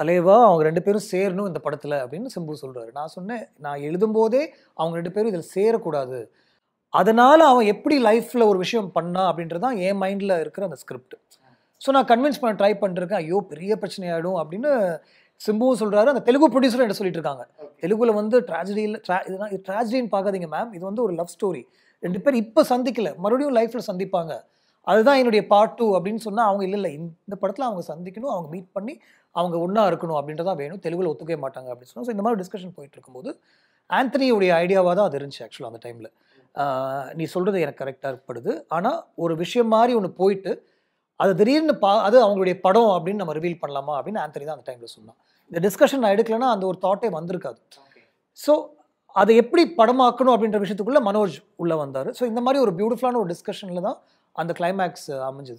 தலைவா அவங்க ரெண்டு பேரும் சேரணும் இந்த படத்தில் அப்படின்னு சிம்பு சொல்கிறாரு நான் சொன்னேன் நான் எழுதும்போதே அவங்க ரெண்டு பேரும் இதில் சேரக்கூடாது அதனால் அவன் எப்படி லைஃப்பில் ஒரு விஷயம் பண்ணா அப்படின்றது தான் என் மைண்டில் இருக்கிற அந்த ஸ்கிரிப்ட் ஸோ நான் கன்வின்ஸ் பண்ண ட்ரை பண்ணிருக்கேன் ஐயோ பெரிய பிரச்சனையாயிடும் அப்படின்னு சிம்புவும் சொல்கிறாரு அந்த தெலுங்கு ப்ரொடியூசரும் என்ன சொல்லிட்டு இருக்காங்க தெலுங்குல வந்து ட்ராஜடியில் ட்ரா இதெல்லாம் ட்ராஜடின்னு பார்க்காதீங்க மேம் இது வந்து ஒரு லவ் ஸ்டோரி ரெண்டு பேர் இப்போ சந்திக்கல மறுபடியும் லைஃப்பில் சந்திப்பாங்க அதுதான் என்னுடைய பார்ட் டூ அப்படின்னு சொன்னால் அவங்க இல்லை இல்லை இந்த படத்தில் அவங்க சந்திக்கணும் அவங்க மீட் பண்ணி அவங்க ஒன்றா இருக்கணும் அப்படின்றதான் வேணும் தெலுங்குல ஒத்துக்கவே மாட்டாங்க அப்படின்னு சொன்னால் ஸோ இந்த மாதிரி டிஸ்கஷன் போயிட்டு இருக்கும்போது ஆந்தனியுடைய ஐடியாவாக தான் அது இருந்துச்சு ஆக்சுவலாக அந்த டைமில் நீ சொல்கிறது எனக்கு கரெக்டாக இருப்படுது ஆனால் ஒரு விஷயம் மாதிரி ஒன்று போயிட்டு அது திடீர்னு பா அது அவங்களுடைய படம் அப்படின்னு நம்ம ரிவீல் பண்ணலாமா அப்படின்னு ஆந்தனி தான் அந்த டைமில் சொன்னான் இந்த டிஸ்கஷன் நான் எடுக்கலன்னா அந்த ஒரு தாட்டே வந்திருக்காது ஸோ அதை எப்படி படமாக்கணும் அப்படின்ற விஷயத்துக்குள்ளே மனோஜ் உள்ளே வந்தார் ஸோ இந்த மாதிரி ஒரு பியூட்டிஃபுல்லான ஒரு டிஸ்கஷனில் தான் அந்த கிளைமேக்ஸ் அமைஞ்சது